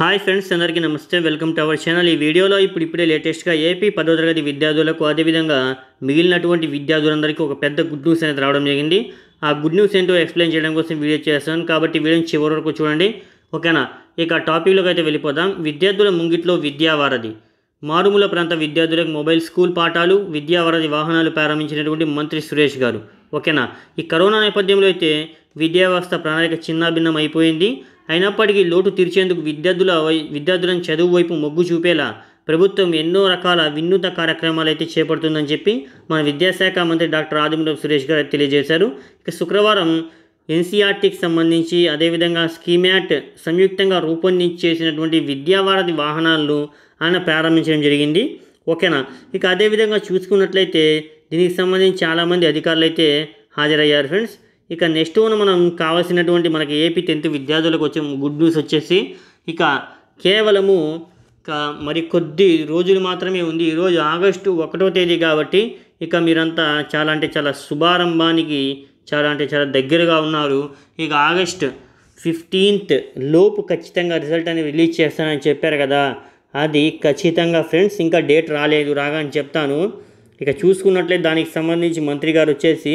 hi friends అందరికీ నమస్తే welcome to our channel ఈ వీడియోలో ఇప్పుడు ఇప్పుడే లేటెస్ట్గా ఏపీ పదో తరగతి విద్యార్థులకు అదేవిధంగా మిగిలినటువంటి విద్యార్థులందరికీ ఒక పెద్ద గుడ్ న్యూస్ అనేది రావడం జరిగింది ఆ గుడ్ న్యూస్ ఏంటో ఎక్స్ప్లెయిన్ చేయడం కోసం వీడియో చేస్తాను కాబట్టి వీడియోని చివరి వరకు చూడండి ఓకేనా ఇక టాపిక్లోకి అయితే వెళ్ళిపోదాం విద్యార్థుల ముంగిట్లో విద్యావారధి మారుమూల ప్రాంత విద్యార్థులకు మొబైల్ స్కూల్ పాఠాలు విద్యావారధి వాహనాలు ప్రారంభించినటువంటి మంత్రి సురేష్ గారు ఓకేనా ఈ కరోనా నేపథ్యంలో అయితే విద్యావ్యవస్థ ప్రణాళిక చిన్నాభిన్నం అయిపోయింది అయినప్పటికీ లోటు తీర్చేందుకు విద్యార్థుల విద్యార్థులను చదువు వైపు మొగ్గు చూపేలా ప్రభుత్వం ఎన్నో రకాల వినూత కార్యక్రమాలు అయితే చేపడుతుందని చెప్పి మన విద్యాశాఖ మంత్రి డాక్టర్ ఆదిమూలపు సురేష్ గారు తెలియజేశారు ఇక శుక్రవారం ఎన్సీఆర్టీకి సంబంధించి అదేవిధంగా స్కీమ్యాట్ సంయుక్తంగా రూపొందించి చేసినటువంటి విద్యావారధి వాహనాలను ఆయన ప్రారంభించడం జరిగింది ఓకేనా ఇక అదేవిధంగా చూసుకున్నట్లయితే దీనికి సంబంధించి చాలామంది అధికారులు అయితే హాజరయ్యారు ఫ్రెండ్స్ ఇక నెక్స్ట్ వన్ మనం కావాల్సినటువంటి మనకి ఏపీ టెన్త్ విద్యార్థులకు వచ్చే గుడ్ న్యూస్ వచ్చేసి ఇక కేవలము మరి కొద్ది రోజులు మాత్రమే ఉంది ఈరోజు ఆగస్టు ఒకటో తేదీ కాబట్టి ఇక మీరంతా చాలా అంటే చాలా శుభారంభానికి చాలా అంటే చాలా దగ్గరగా ఉన్నారు ఇక ఆగస్ట్ ఫిఫ్టీన్త్ లోపు ఖచ్చితంగా రిజల్ట్ అనేది రిలీజ్ చేస్తానని చెప్పారు కదా అది ఖచ్చితంగా ఫ్రెండ్స్ ఇంకా డేట్ రాలేదు రాగా అని చెప్తాను ఇక చూసుకున్నట్లే దానికి సంబంధించి మంత్రి గారు వచ్చేసి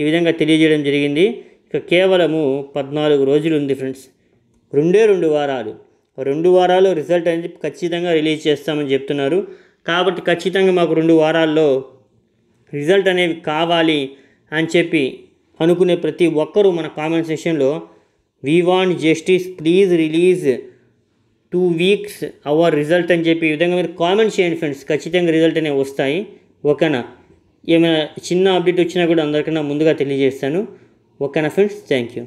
ఈ విధంగా తెలియజేయడం జరిగింది ఇక కేవలము పద్నాలుగు రోజులు ఉంది ఫ్రెండ్స్ రెండే రెండు వారాలు రెండు వారాలు రిజల్ట్ అనేది ఖచ్చితంగా రిలీజ్ చేస్తామని చెప్తున్నారు కాబట్టి ఖచ్చితంగా మాకు రెండు వారాల్లో రిజల్ట్ అనేవి కావాలి అని చెప్పి అనుకునే ప్రతి ఒక్కరూ మన కామెంట్ సెక్షన్లో we want justice please release two weeks our result అని చెప్పి ఈ విధంగా మీరు కామెంట్ చేయండి ఫ్రెండ్స్ ఖచ్చితంగా రిజల్ట్ అనేవి వస్తాయి ఓకేనా ఏమైనా చిన్న అప్డేట్ వచ్చినా కూడా అందరికన్నా ముందుగా తెలియజేస్తాను ఓకేనా ఫ్రెండ్స్ థ్యాంక్ యూ